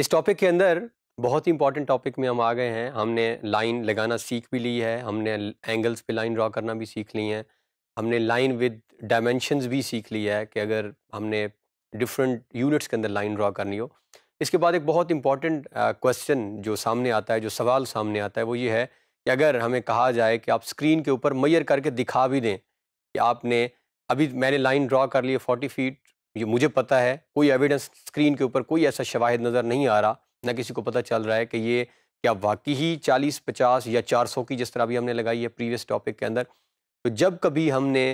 इस टॉपिक के अंदर बहुत ही इंपॉर्टेंट टॉपिक में हम आ गए हैं हमने लाइन लगाना सीख भी ली है हमने एंगल्स पे लाइन ड्रा करना भी सीख ली है हमने लाइन विद डायमेंशंस भी सीख लिया है कि अगर हमने डिफरेंट यूनिट्स के अंदर लाइन ड्रा करनी हो इसके बाद एक बहुत इंपॉर्टेंट क्वेश्चन जो सामने आता है जो सवाल सामने आता है वो ये है कि अगर हमें कहा जाए कि आप स्क्रीन के ऊपर मैयर करके दिखा भी दें कि आपने अभी मैंने लाइन ड्रा कर ली है फोर्टी फीट ये मुझे पता है कोई एविडेंस स्क्रीन के ऊपर कोई ऐसा शवाहद नज़र नहीं आ रहा ना किसी को पता चल रहा है कि ये क्या वाकई ही चालीस पचास या चार सौ की जिस तरह भी हमने लगाई है प्रीवियस टॉपिक के अंदर तो जब कभी हमने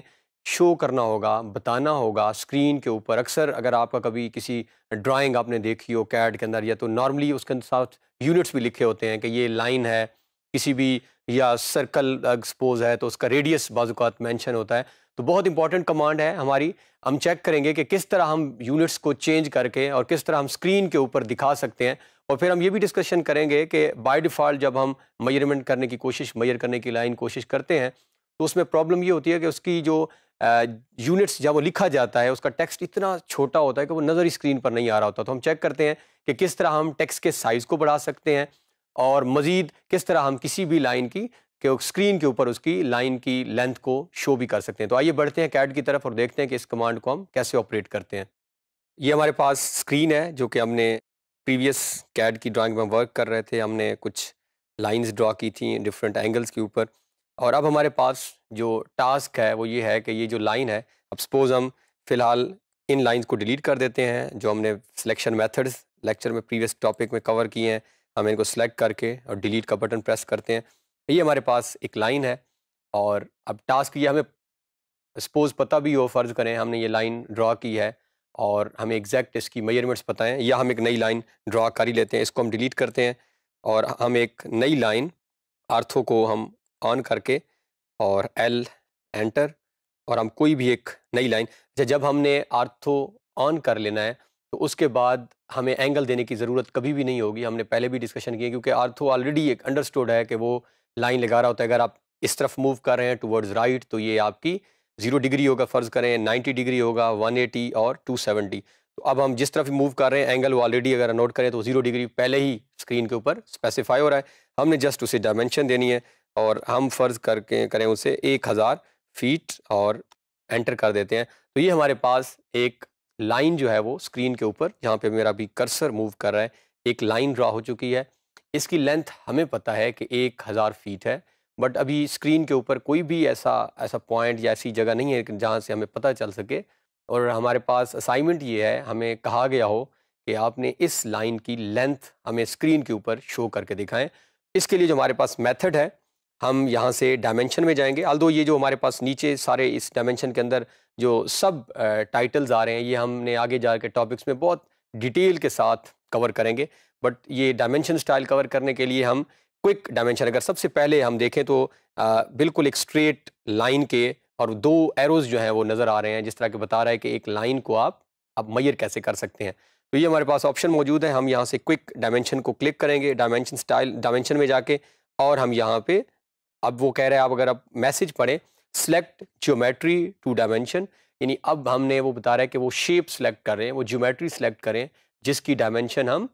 शो करना होगा बताना होगा स्क्रीन के ऊपर अक्सर अगर आपका कभी किसी ड्राइंग आपने देखी हो कैड के अंदर या तो नॉर्मली उसके साथ यूनिट्स भी लिखे होते हैं कि ये लाइन है किसी भी या सर्कल एक्सपोज है तो उसका रेडियस बाजूकात मैंशन होता है तो बहुत इंपॉर्टेंट कमांड है हमारी हम चेक करेंगे कि किस तरह हम यूनिट्स को चेंज करके और किस तरह हम स्क्रीन के ऊपर दिखा सकते हैं और फिर हम ये भी डिस्कशन करेंगे कि बाय डिफ़ॉल्ट जब हम मेजरमेंट करने की कोशिश मेजर करने की लाइन कोशिश करते हैं तो उसमें प्रॉब्लम ये होती है कि उसकी जो यूनिट्स जब वो लिखा जाता है उसका टेक्स्ट इतना छोटा होता है कि वो नज़र स्क्रीन पर नहीं आ रहा होता तो हम चेक करते हैं कि किस तरह हम टेक्स्ट के साइज़ को बढ़ा सकते हैं और मज़ीद किस तरह हम किसी भी लाइन की के स्क्रीन के ऊपर उसकी लाइन की लेंथ को शो भी कर सकते हैं तो आइए बढ़ते हैं कैड की तरफ और देखते हैं कि इस कमांड को हम कैसे ऑपरेट करते हैं ये हमारे पास स्क्रीन है जो कि हमने प्रीवियस कैड की ड्राइंग में वर्क कर रहे थे हमने कुछ लाइंस ड्रा की थी डिफरेंट एंगल्स के ऊपर और अब हमारे पास जो टास्क है वो ये है कि ये जो लाइन है अब सपोज़ हम फ़िलहाल इन लाइंस को डिलीट कर देते हैं जो हमने सिलेक्शन मेथड्स लेक्चर में प्रीवियस टॉपिक में कवर किए हैं हम इनको सेलेक्ट करके और डिलीट का बटन प्रेस करते हैं ये हमारे पास एक लाइन है और अब टास्क ये हमें सपोज पता भी हो फ़र्ज़ करें हमने ये लाइन ड्रा की है और हमें एग्जैक्ट इसकी मेजरमेंट्स पता हैं या हम एक नई लाइन ड्रा कर ही लेते हैं इसको हम डिलीट करते हैं और हम एक नई लाइन आर्थो को हम ऑन करके और एल एंटर और हम कोई भी एक नई लाइन अच्छा जब हमने आर्थो ऑन कर लेना है तो उसके बाद हमें एंगल देने की ज़रूरत कभी भी नहीं होगी हमने पहले भी डिस्कशन किए क्योंकि आर्थो ऑलरेडी एक अंडरस्टूड है कि वो लाइन लगा रहा होता है अगर आप इस तरफ मूव कर रहे हैं टूवर्ड्स राइट तो ये आपकी ज़ीरो डिग्री होगा फ़र्ज़ करें नाइन्टी डिग्री होगा वन एटी और टू सेवेंटी तो अब हम जिस तरफ मूव कर रहे हैं एंगल वो ऑलरेडी अगर नोट करें तो ज़ीरो डिग्री पहले ही स्क्रीन के ऊपर स्पेसिफाई हो रहा है हमने जस्ट उसे डायमेंशन देनी है और हम फ़र्ज़ करके करें उसे एक हज़ार फीट और एंटर कर देते हैं तो ये हमारे पास एक लाइन जो है वो स्क्रीन के ऊपर यहाँ पे मेरा भी कर्सर मूव कर रहा है एक लाइन ड्रा हो चुकी है इसकी लेंथ हमें पता है कि एक हज़ार फीट है बट अभी स्क्रीन के ऊपर कोई भी ऐसा ऐसा पॉइंट या ऐसी जगह नहीं है जहाँ से हमें पता चल सके और हमारे पास असाइनमेंट ये है हमें कहा गया हो कि आपने इस लाइन की लेंथ हमें स्क्रीन के ऊपर शो करके दिखाएं इसके लिए जो हमारे पास मेथड है हम यहाँ से डायमेंशन में जाएंगे आल ये जो हमारे पास नीचे सारे इस डायमेंशन के अंदर जो सब टाइटल्स आ रहे हैं ये हमने आगे जा कर टॉपिक्स में बहुत डिटेल के साथ कवर करेंगे बट ये डायमेंशन स्टाइल कवर करने के लिए हम क्विक डायमेंशन अगर सबसे पहले हम देखें तो आ, बिल्कुल एक स्ट्रेट लाइन के और दो एरोज़ जो हैं वो नज़र आ रहे हैं जिस तरह के बता रहा है कि एक लाइन को आप आप मैयर कैसे कर सकते हैं तो ये हमारे पास ऑप्शन मौजूद है हम यहाँ से क्विक डायमेंशन को क्लिक करेंगे डायमेंशन स्टाइल डायमेंशन में जाके और हम यहाँ पर अब वो कह रहे हैं आप अगर आप मैसेज पढ़ें सेलेक्ट ज्योमेट्री टू डायमेंशन यानी अब हमने वो बता रहा है कि वो शेप सेलेक्ट कर रहे हैं वो ज्योमेट्री सेलेक्ट करें जिसकी डायमेंशन हम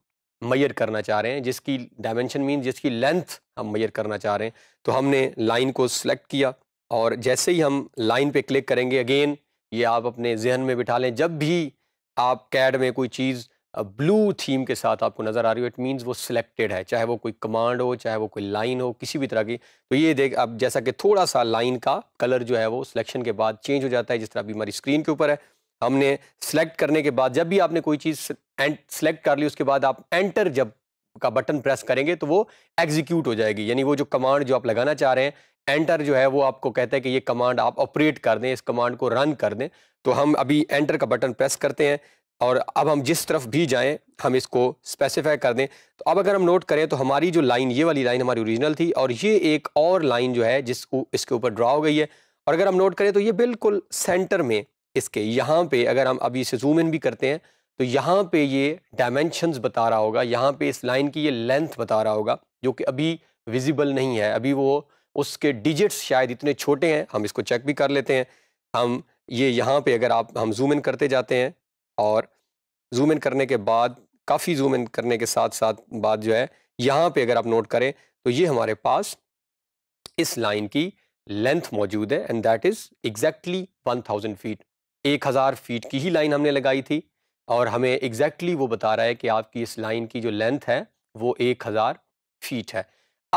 मैयर करना चाह रहे हैं जिसकी डायमेंशन मीन जिसकी लेंथ हम मैयर करना चाह रहे हैं तो हमने लाइन को सिलेक्ट किया और जैसे ही हम लाइन पे क्लिक करेंगे अगेन ये आप अपने जहन में बिठा लें जब भी आप कैड में कोई चीज़ ब्लू थीम के साथ आपको नज़र आ रही हो इट मीन वो सिलेक्टेड है चाहे वो कोई कमांड हो चाहे वो कोई लाइन हो किसी भी तरह की तो ये देख अब जैसा कि थोड़ा सा लाइन का कलर जो है वो सिलेक्शन के बाद चेंज हो जाता है जिस तरह अभी हमारी स्क्रीन के ऊपर है हमने सेलेक्ट करने के बाद जब भी आपने कोई चीज़ सेलेक्ट कर ली उसके बाद आप एंटर जब का बटन प्रेस करेंगे तो वो एग्जीक्यूट हो जाएगी यानी वो जो कमांड जो आप लगाना चाह रहे हैं एंटर जो है वो आपको कहता है कि ये कमांड आप ऑपरेट कर दें इस कमांड को रन कर दें तो हम अभी एंटर का बटन प्रेस करते हैं और अब हम जिस तरफ भी जाएं हम इसको स्पेसिफाई कर दें तो अब अगर हम नोट करें तो हमारी जो लाइन ये वाली लाइन हमारी ओरिजिनल थी और ये एक और लाइन जो है जिस इसके ऊपर ड्रा हो गई है और अगर हम नोट करें तो ये बिल्कुल सेंटर में इसके यहाँ पे अगर हम अभी इसे जूम इन भी करते हैं तो यहाँ पे ये डायमेंशंस बता रहा होगा यहाँ पे इस लाइन की ये लेंथ बता रहा होगा जो कि अभी विजिबल नहीं है अभी वो उसके डिजिट्स शायद इतने छोटे हैं हम इसको चेक भी कर लेते हैं हम ये यहाँ पे अगर आप हम जूम इन करते जाते हैं और जूम इन करने के बाद काफ़ी जूम इन करने के साथ साथ बाद जो है यहाँ पे अगर आप नोट करें तो ये हमारे पास इस लाइन की लेंथ मौजूद है and that is exactly one thousand feet एक हज़ार फीट की ही लाइन हमने लगाई थी और हमें एग्जैक्टली exactly वो बता रहा है कि आपकी इस लाइन की जो लेंथ है वो एक हज़ार फीट है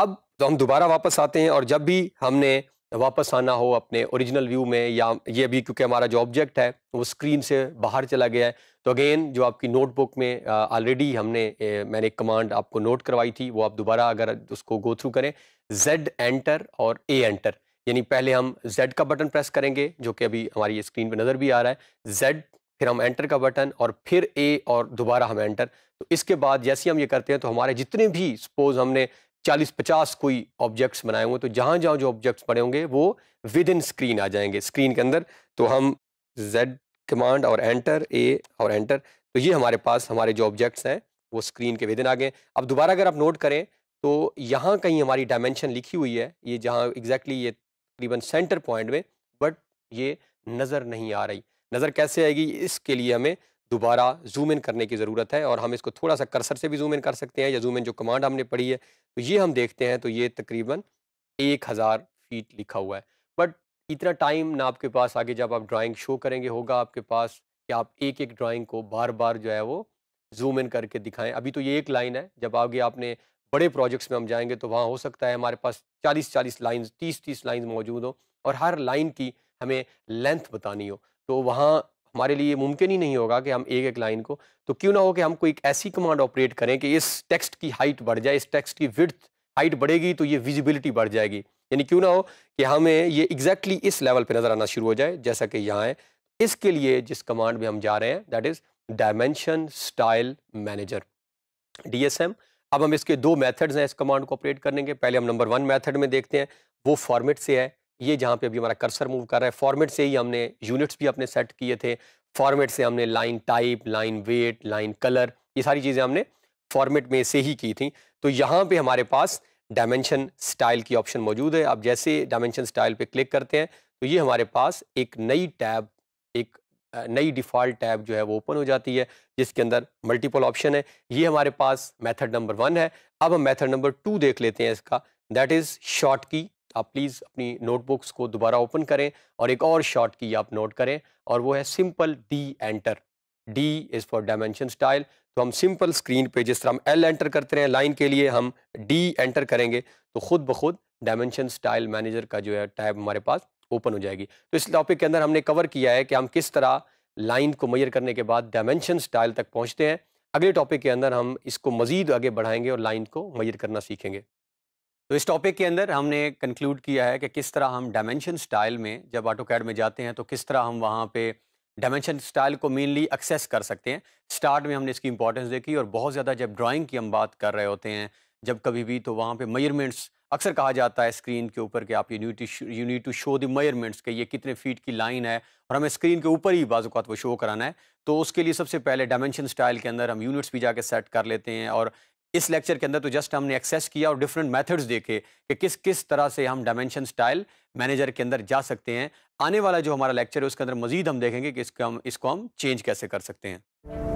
अब तो हम दोबारा वापस आते हैं और जब भी हमने वापस आना हो अपने ओरिजिनल व्यू में या ये भी क्योंकि हमारा जो ऑब्जेक्ट है वो स्क्रीन से बाहर चला गया है तो अगेन जो आपकी नोटबुक में ऑलरेडी हमने ए, मैंने एक कमांड आपको नोट करवाई थी वो आप दोबारा अगर उसको गो थ्रू करें जेड एंटर और ए एंटर यानी पहले हम जेड का बटन प्रेस करेंगे जो कि अभी हमारी स्क्रीन पर नज़र भी आ रहा है जेड फिर हम एंटर का बटन और फिर ए और दोबारा हम एंटर तो इसके बाद जैसे हम ये करते हैं तो हमारे जितने भी सपोज हमने चालीस पचास कोई ऑब्जेक्ट्स बनाए हुए तो जहाँ जहाँ जो ऑब्जेक्ट्स बने होंगे वो विद इन स्क्रीन आ जाएंगे स्क्रीन के अंदर तो हम जेड कमांड और एंटर ए और एंटर तो ये हमारे पास हमारे जो ऑब्जेक्ट्स हैं वो स्क्रीन के विदिन आ गए अब दोबारा अगर आप नोट करें तो यहाँ कहीं हमारी डायमेंशन लिखी हुई है ये जहाँ एग्जैक्टली ये तकरीबन सेंटर पॉइंट में बट ये नज़र नहीं आ रही नज़र कैसे आएगी इसके लिए हमें दोबारा जूम इन करने की ज़रूरत है और हम इसको थोड़ा सा कर्सर से भी जूम इन कर सकते हैं या जूम इन जो कमांड हमने पढ़ी है तो ये हम देखते हैं तो ये तकरीबन एक हज़ार फीट लिखा हुआ है बट इतना टाइम ना आपके पास आगे जब आप ड्राइंग शो करेंगे होगा आपके पास कि आप एक एक ड्राइंग को बार बार जो है वो जूम इन करके दिखाएं अभी तो ये एक लाइन है जब आगे आपने बड़े प्रोजेक्ट्स में हम जाएंगे तो वहाँ हो सकता है हमारे पास चालीस चालीस लाइन्स तीस तीस लाइन्स मौजूद हों और हर लाइन की हमें लेंथ बतानी हो तो वहाँ हमारे लिए मुमकिन ही नहीं होगा कि हम एक एक लाइन को तो क्यों ना हो कि हम कोई ऐसी कमांड ऑपरेट करें कि इस टेक्स्ट की हाइट बढ़ जाए इस टेक्स्ट की विर्थ हाइट बढ़ेगी तो ये विजिबिलिटी बढ़ जाएगी यानी क्यों ना हो कि हमें ये एग्जैक्टली exactly इस लेवल पे नज़र आना शुरू हो जाए जैसा कि यहाँ है इसके लिए जिस कमांड में हम जा रहे हैं that is dimension style manager D अब हम इसके दो मैथड्स हैं इस कमांड को ऑपरेट करने के पहले हम नंबर वन मैथड में देखते हैं वो फॉर्मेट से है ये जहाँ पे अभी हमारा कर्सर मूव कर रहा है फॉर्मेट से ही हमने यूनिट्स भी अपने सेट किए थे फॉर्मेट से हमने line type line weight line colour ये सारी चीज़ें हमने फॉर्मेट में से ही की थी तो यहाँ पे हमारे पास डायमेंशन स्टाइल की ऑप्शन मौजूद है आप जैसे डायमेंशन स्टाइल पे क्लिक करते हैं तो ये हमारे पास एक नई टैब एक नई डिफ़ॉल्ट टैब जो है वो ओपन हो जाती है जिसके अंदर मल्टीपल ऑप्शन है ये हमारे पास मैथड नंबर वन है अब हम मैथड नंबर टू देख लेते हैं इसका दैट इज़ शॉर्ट की आप प्लीज़ अपनी नोटबुक्स को दोबारा ओपन करें और एक और शॉर्ट की आप नोट करें और वो है simple D enter D is for dimension style तो हम सिंपल स्क्रीन पे जिस तरह हम एल एंटर करते हैं लाइन के लिए हम डी एंटर करेंगे तो ख़ुद ब खुद डायमेंशन स्टाइल मैनेजर का जो है टैब हमारे पास ओपन हो जाएगी तो इस टॉपिक के अंदर हमने कवर किया है कि हम किस तरह लाइन को मैयर करने के बाद डायमेंशन स्टाइल तक पहुँचते हैं अगले टॉपिक के अंदर हम इसको मज़ीद आगे बढ़ाएंगे और लाइन को मैयर करना सीखेंगे तो इस टॉपिक के अंदर हमने कंक्लूड किया है कि किस तरह हम डायमेंशन स्टाइल में जब ऑटो कैड में जाते हैं तो किस तरह हम वहाँ पे डायमेंशन स्टाइल को मेनली एक्सेस कर सकते हैं स्टार्ट में हमने इसकी इंपॉर्टेंस देखी और बहुत ज़्यादा जब ड्राइंग की हम बात कर रहे होते हैं जब कभी भी तो वहाँ पे मयरमेंट्स अक्सर कहा जाता है स्क्रीन के ऊपर कि आप you need to you need to show the measurements के ये कितने फीट की लाइन है और हमें स्क्रीन के ऊपर ही बाजूकात वो शो कराना है तो उसके लिए सबसे पहले डायमेंशन स्टाइल के अंदर हम यूनिट्स भी जाके सेट कर लेते हैं और इस लेक्चर के अंदर तो जस्ट हमने एक्सेस किया और डिफरेंट मेथड्स देखे कि किस किस तरह से हम डायमेंशन स्टाइल मैनेजर के अंदर जा सकते हैं आने वाला जो हमारा लेक्चर है उसके अंदर मजीद हम देखेंगे कि इसको हम इसको हम चेंज कैसे कर सकते हैं